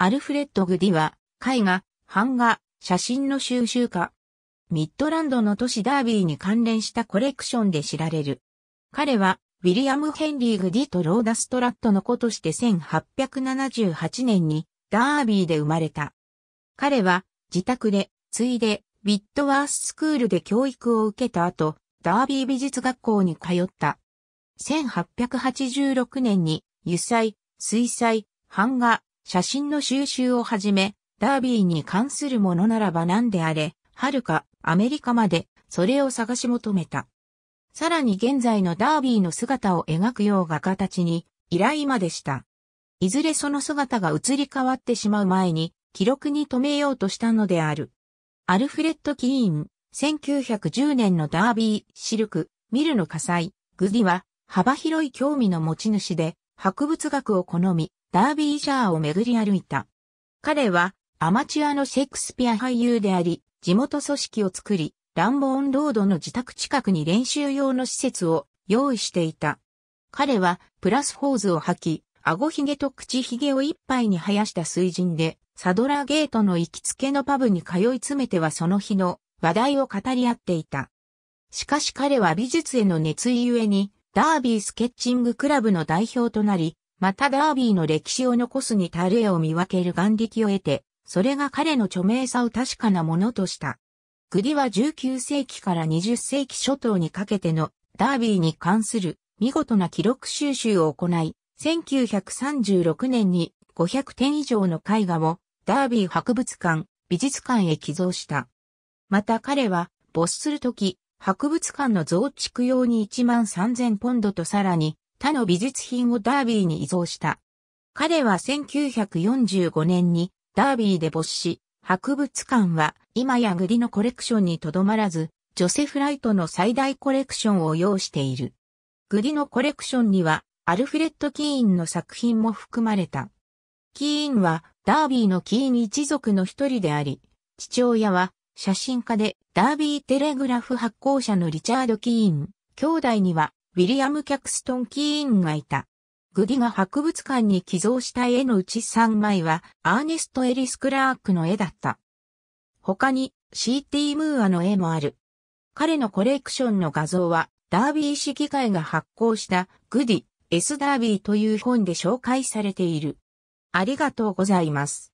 アルフレッド・グディは、絵画、版画、写真の収集家。ミッドランドの都市ダービーに関連したコレクションで知られる。彼は、ウィリアム・ヘンリー・グディとローダ・ストラットの子として1878年にダービーで生まれた。彼は自宅で、ついで、ウィットワーススクールで教育を受けた後、ダービー美術学校に通った。1886年に油彩、水彩、版画、写真の収集をはじめ、ダービーに関するものならば何であれ、はるかアメリカまでそれを探し求めた。さらに現在のダービーの姿を描くよう画家たちに依頼までした。いずれその姿が移り変わってしまう前に記録に留めようとしたのである。アルフレッド・キーン、1910年のダービー、シルク、ミルの火災、グディは幅広い興味の持ち主で博物学を好み、ダービーシャーを巡り歩いた。彼はアマチュアのシェイクスピア俳優であり、地元組織を作り、ランボーンロードの自宅近くに練習用の施設を用意していた。彼はプラスフォーズを履き、顎ひげと口ひげを一杯に生やした水人で、サドラーゲートの行きつけのパブに通い詰めてはその日の話題を語り合っていた。しかし彼は美術への熱意ゆえに、ダービースケッチングクラブの代表となり、またダービーの歴史を残すにるレを見分ける眼力を得て、それが彼の著名さを確かなものとした。グディは19世紀から20世紀初頭にかけてのダービーに関する見事な記録収集を行い、1936年に500点以上の絵画をダービー博物館、美術館へ寄贈した。また彼は没するとき、博物館の増築用に1万3000ポンドとさらに他の美術品をダービーに依存した。彼は1945年にダービーで没し、博物館は今やグリのコレクションにとどまらず、ジョセフ・ライトの最大コレクションを要している。グリのコレクションにはアルフレッド・キーンの作品も含まれた。キーンはダービーのキーン一族の一人であり、父親は写真家でダービーテレグラフ発行者のリチャード・キーン、兄弟にはウィリアム・キャクストン・キーンがいた。グディが博物館に寄贈した絵のうち3枚は、アーネスト・エリス・クラークの絵だった。他に、CT ムーアの絵もある。彼のコレクションの画像は、ダービー市議会が発行したグディ、S ダービーという本で紹介されている。ありがとうございます。